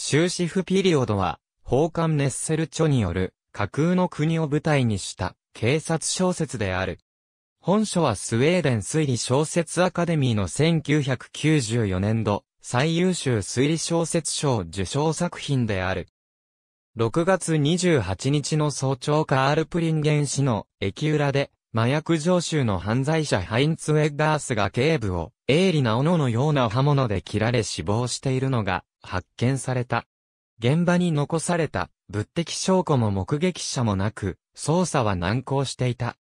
終止符ピリオドは、宝冠ネッセル著による架空の国を舞台にした警察小説である。本書はスウェーデン推理小説アカデミーの1994年度最優秀推理小説賞受賞作品である。6月28日の早朝カールプリンゲン市の駅裏で麻薬常習の犯罪者ハインツ・ウェッガースが警部を鋭利な斧のような刃物で切られ死亡しているのが発見された。現場に残された物的証拠も目撃者もなく、捜査は難航していた。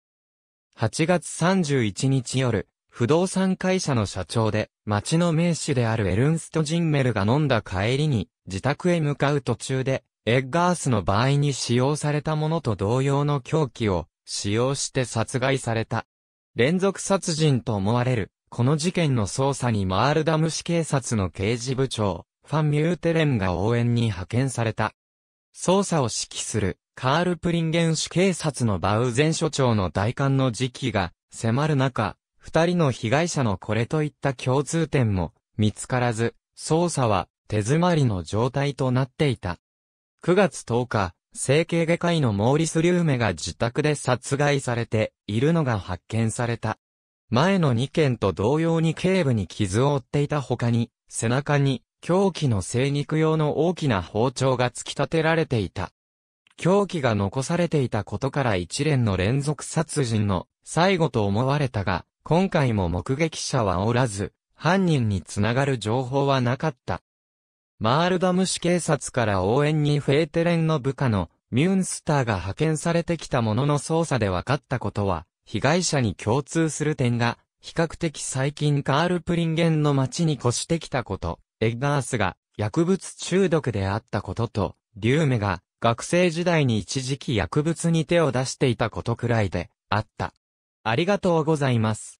8月31日夜、不動産会社の社長で、町の名手であるエルンスト・ジンメルが飲んだ帰りに、自宅へ向かう途中で、エッガースの場合に使用されたものと同様の凶器を使用して殺害された。連続殺人と思われる、この事件の捜査にマールダム市警察の刑事部長、ファン・ミューテレンが応援に派遣された。捜査を指揮する、カール・プリンゲン主警察のバウ前署長の代官の時期が迫る中、二人の被害者のこれといった共通点も見つからず、捜査は手詰まりの状態となっていた。9月10日、整形外科医のモーリス・リューメが自宅で殺害されているのが発見された。前の2件と同様に警部に傷を負っていた他に、背中に凶器の精肉用の大きな包丁が突き立てられていた。凶器が残されていたことから一連の連続殺人の最後と思われたが、今回も目撃者はおらず、犯人につながる情報はなかった。マールダム市警察から応援にフェーテレンの部下のミュンスターが派遣されてきたものの捜査で分かったことは、被害者に共通する点が、比較的最近カールプリンゲンの町に越してきたこと。エッガースが薬物中毒であったことと、リューメが学生時代に一時期薬物に手を出していたことくらいであった。ありがとうございます。